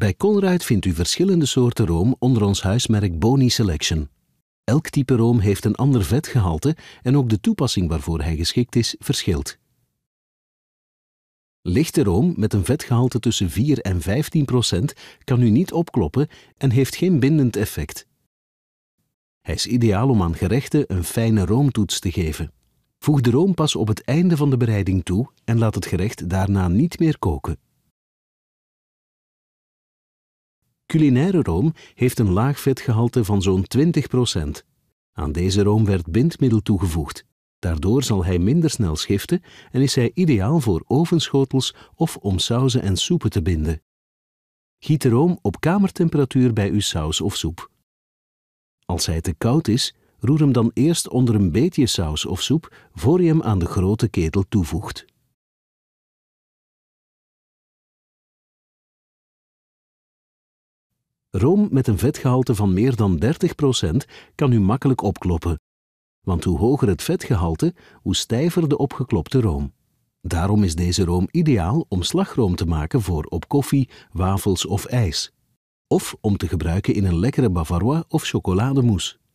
Bij Colruyt vindt u verschillende soorten room onder ons huismerk Boni Selection. Elk type room heeft een ander vetgehalte en ook de toepassing waarvoor hij geschikt is verschilt. Lichte room met een vetgehalte tussen 4 en 15 procent kan u niet opkloppen en heeft geen bindend effect. Hij is ideaal om aan gerechten een fijne roomtoets te geven. Voeg de room pas op het einde van de bereiding toe en laat het gerecht daarna niet meer koken. Culinaire room heeft een laag vetgehalte van zo'n 20%. Aan deze room werd bindmiddel toegevoegd. Daardoor zal hij minder snel schiften en is hij ideaal voor ovenschotels of om sauzen en soepen te binden. Giet de room op kamertemperatuur bij uw saus of soep. Als hij te koud is, roer hem dan eerst onder een beetje saus of soep voor je hem aan de grote ketel toevoegt. Room met een vetgehalte van meer dan 30% kan u makkelijk opkloppen. Want hoe hoger het vetgehalte, hoe stijver de opgeklopte room. Daarom is deze room ideaal om slagroom te maken voor op koffie, wafels of ijs. Of om te gebruiken in een lekkere bavarois of chocolademousse.